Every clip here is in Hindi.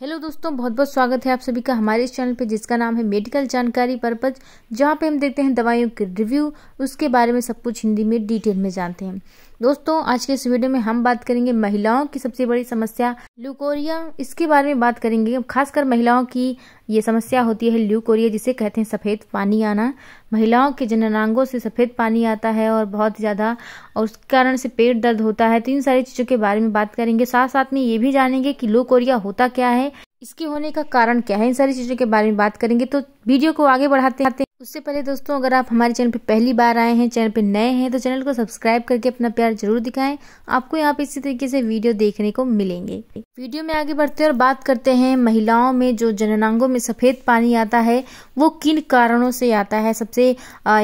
हेलो दोस्तों बहुत बहुत स्वागत है आप सभी का हमारे इस चैनल पे जिसका नाम है मेडिकल जानकारी पर्पज जहाँ पे हम देखते हैं दवाइयों के रिव्यू उसके बारे में सब कुछ हिंदी में डिटेल में जानते हैं दोस्तों आज के इस वीडियो में हम बात करेंगे महिलाओं की सबसे बड़ी समस्या ल्यूकोरिया इसके बारे में बात करेंगे खासकर महिलाओं की ये समस्या होती है ल्यूकोरिया जिसे कहते हैं सफ़ेद पानी आना महिलाओं के जननांगों से सफ़ेद पानी आता है और बहुत ज़्यादा और उस कारण से पेट दर्द होता है तो इन सारी चीज़ों के बारे में बात करेंगे साथ साथ में ये भी जानेंगे कि ल्यूकोरिया होता क्या है इसके होने का कारण क्या है इन सारी चीज़ों के बारे में बात करेंगे तो वीडियो को आगे बढ़ाते हैं उससे पहले दोस्तों अगर आप हमारे चैनल पर पहली बार आए हैं चैनल पर नए हैं तो चैनल को सब्सक्राइब करके अपना प्यार जरूर दिखाएं आपको यहाँ पे इसी तरीके से वीडियो देखने को मिलेंगे वीडियो में आगे बढ़ते हैं और बात करते हैं महिलाओं में जो जननांगों में सफ़ेद पानी आता है वो किन कारणों से आता है सबसे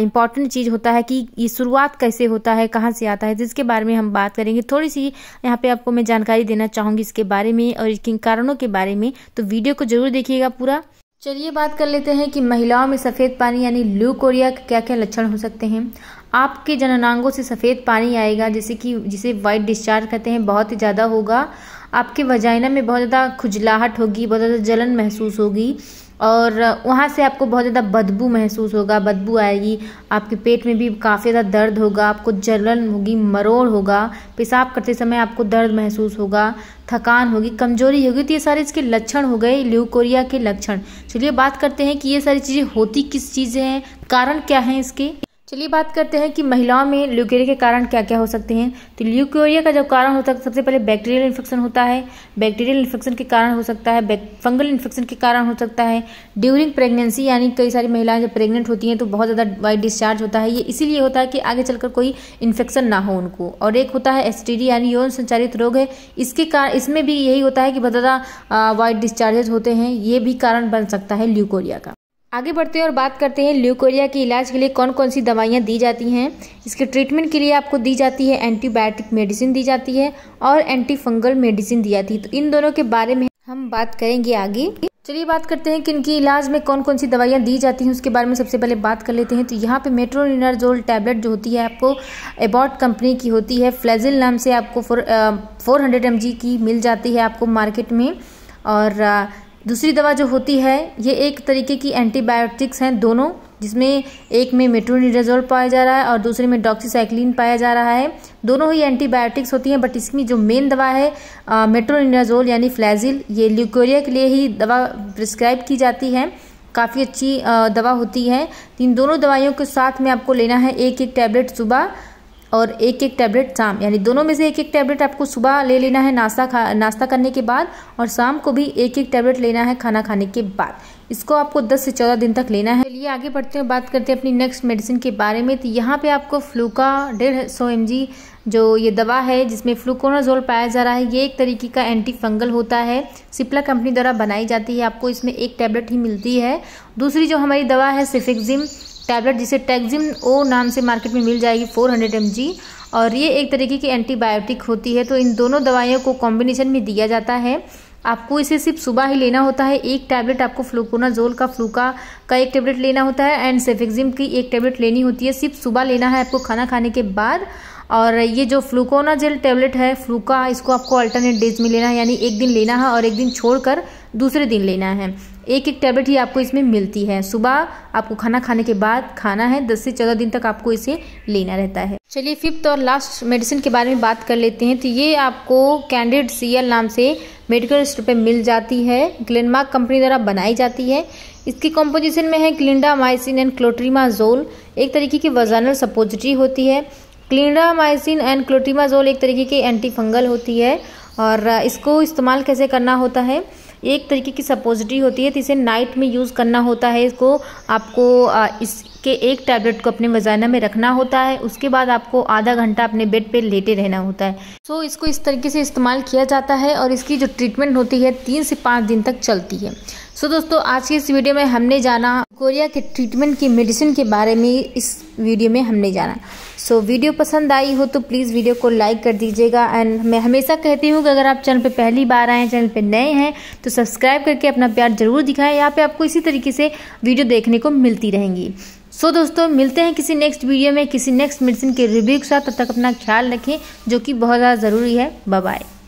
इम्पॉर्टेंट चीज़ होता है कि ये शुरुआत कैसे होता है कहाँ से आता है जिसके बारे में हम बात करेंगे थोड़ी सी यहाँ पर आपको मैं जानकारी देना चाहूँगी इसके बारे में और किन कारणों के बारे में तो वीडियो को जरूर देखिएगा पूरा चलिए बात कर लेते हैं कि महिलाओं में सफ़ेद पानी यानी लू कोरिया के क्या क्या लक्षण हो सकते हैं आपके जननांगों से सफ़ेद पानी आएगा जैसे कि जिसे वाइट डिस्चार्ज कहते हैं बहुत ही ज़्यादा होगा आपके वजाइना में बहुत ज़्यादा खुजलाहट होगी बहुत ज़्यादा जलन महसूस होगी और वहाँ से आपको बहुत ज़्यादा बदबू महसूस होगा बदबू आएगी आपके पेट में भी काफ़ी ज़्यादा दर्द होगा आपको जलन होगी मरोड़ होगा पेशाब करते समय आपको दर्द महसूस होगा थकान होगी कमजोरी होगी तो ये सारे इसके लक्षण हो गए ल्यूकोरिया के लक्षण चलिए बात करते हैं कि ये सारी चीज़ें होती किस चीज़ें हैं कारण क्या हैं इसके चलिए बात करते हैं कि महिलाओं में ल्यूकेरिया के कारण क्या क्या हो सकते हैं तो ल्यूकेरिया का जब कारण होता है सबसे पहले बैक्टीरियल इन्फेक्शन होता है बैक्टीरियल इन्फेक्शन के कारण हो सकता है फंगल इन्फेक्शन के कारण हो सकता है ड्यूरिंग प्रेगनेंसी यानी कई सारी महिलाएं जब प्रेग्नेंट होती हैं तो बहुत ज़्यादा वाइट डिस्चार्ज होता है ये इसीलिए होता है कि आगे चलकर कोई इन्फेक्शन ना हो उनको और एक होता है एस यानी यौन संचालित रोग है इसके कारण इसमें भी यही होता है कि बहुत ज़्यादा वाइट डिस्चार्जेज होते हैं ये भी कारण बन सकता है ल्यूकोरिया का आगे बढ़ते हैं और बात करते हैं ल्यूकोरिया के इलाज के लिए कौन कौन सी दवाइयाँ दी जाती हैं इसके ट्रीटमेंट के लिए आपको दी जाती है एंटीबायोटिक मेडिसिन दी जाती है और एंटी फंगल मेडिसिन दी जाती है तो इन दोनों के बारे में हम बात करेंगे आगे चलिए बात करते हैं कि इनकी इलाज में कौन कौन सी दवाइयाँ दी जाती हैं उसके बारे में सबसे पहले बात कर लेते हैं तो यहाँ पे मेट्रोनिनाजोल टैबलेट जो होती है आपको एबॉट कंपनी की होती है फ्लेजिल नाम से आपको फोर फोर हंड्रेड की मिल जाती है आपको मार्केट में और दूसरी दवा जो होती है ये एक तरीके की एंटीबायोटिक्स हैं दोनों जिसमें एक में मेट्रोनिडाजोल पाया जा रहा है और दूसरे में डॉक्सीसाइक्लिन पाया जा रहा है दोनों ही एंटीबायोटिक्स होती हैं बट इसमें जो मेन दवा है मेट्रोनिडाजोल यानी फ्लैजिल ये ल्यूकोरिया के लिए ही दवा प्रिस्क्राइब की जाती है काफ़ी अच्छी दवा होती है इन दोनों दवाइयों के साथ में आपको लेना है एक एक टैबलेट सुबह और एक एक टैबलेट शाम यानी दोनों में से एक एक टैबलेट आपको सुबह ले लेना है नाश्ता खा नाश्ता करने के बाद और शाम को भी एक एक टैबलेट लेना है खाना खाने के बाद इसको आपको 10 से 14 दिन तक लेना है चलिए आगे बढ़ते हैं बात करते हैं अपनी नेक्स्ट मेडिसिन के बारे में तो यहाँ पे आपको फ्लू का डेढ़ सौ एम जो ये दवा है जिसमें फ्लूकोनाजोल पाया जा रहा है ये एक तरीके का एंटी फंगल होता है सिप्ला कंपनी द्वारा बनाई जाती है आपको इसमें एक टैबलेट ही मिलती है दूसरी जो हमारी दवा है सिफिक्जिम टैबलेट जिसे टैक्जिम ओ नाम से मार्केट में मिल जाएगी 400 हंड्रेड और ये एक तरीके की एंटीबायोटिक होती है तो इन दोनों दवाइयों को कॉम्बिनेशन में दिया जाता है आपको इसे सिर्फ सुबह ही लेना होता है एक टैबलेट आपको फ्लूकोनाजोल का फ्लूका का एक टैबलेट लेना होता है एंड सेफेक्जिम की एक टैबलेट लेनी होती है सिर्फ सुबह लेना है आपको खाना खाने के बाद और ये जो फ्लूकोनाजेल टैबलेट है फ्लूका इसको आपको अल्टरनेट डेज में लेना है यानी एक दिन लेना है और एक दिन छोड़कर दूसरे दिन लेना है एक एक टैबलेट ही आपको इसमें मिलती है सुबह आपको खाना खाने के बाद खाना है दस से चौदह दिन तक आपको इसे लेना रहता है चलिए फिफ्थ और लास्ट मेडिसिन के बारे में बात कर लेते हैं तो ये आपको कैंडिड सीएल नाम से मेडिकल स्टोर पर मिल जाती है ग्लेनमार्क कंपनी द्वारा बनाई जाती है इसकी कॉम्पोजिशन में है क्लिंडा माइसिन एंड क्लोट्रीमाजोल एक तरीके की वजानल सपोजिटी होती है क्लिंडा माइसिन एंड क्लोट्रीमाजोल एक तरीके की एंटीफंगल होती है और इसको इस्तेमाल कैसे करना होता है एक तरीके की सपोजिटरी होती है तो इसे नाइट में यूज़ करना होता है इसको आपको इसके एक टैबलेट को अपने वजाना में रखना होता है उसके बाद आपको आधा घंटा अपने बेड पे लेटे रहना होता है सो so, इसको इस तरीके से इस्तेमाल किया जाता है और इसकी जो ट्रीटमेंट होती है तीन से पाँच दिन तक चलती है सो so, दोस्तों आज की इस वीडियो में हमने जाना कोरिया के ट्रीटमेंट की मेडिसिन के बारे में इस वीडियो में हमने जाना सो so, वीडियो पसंद आई हो तो प्लीज़ वीडियो को लाइक कर दीजिएगा एंड मैं हमेशा कहती हूँ कि अगर आप चैनल पे पहली बार आए हैं चैनल पे नए हैं तो सब्सक्राइब करके अपना प्यार जरूर दिखाएं यहाँ पे आपको इसी तरीके से वीडियो देखने को मिलती रहेंगी सो so, दोस्तों मिलते हैं किसी नेक्स्ट वीडियो में किसी नेक्स्ट मेडिसिन के रिव्यू के साथ तब तक अपना ख्याल रखें जो कि बहुत ज़्यादा ज़रूरी है बाय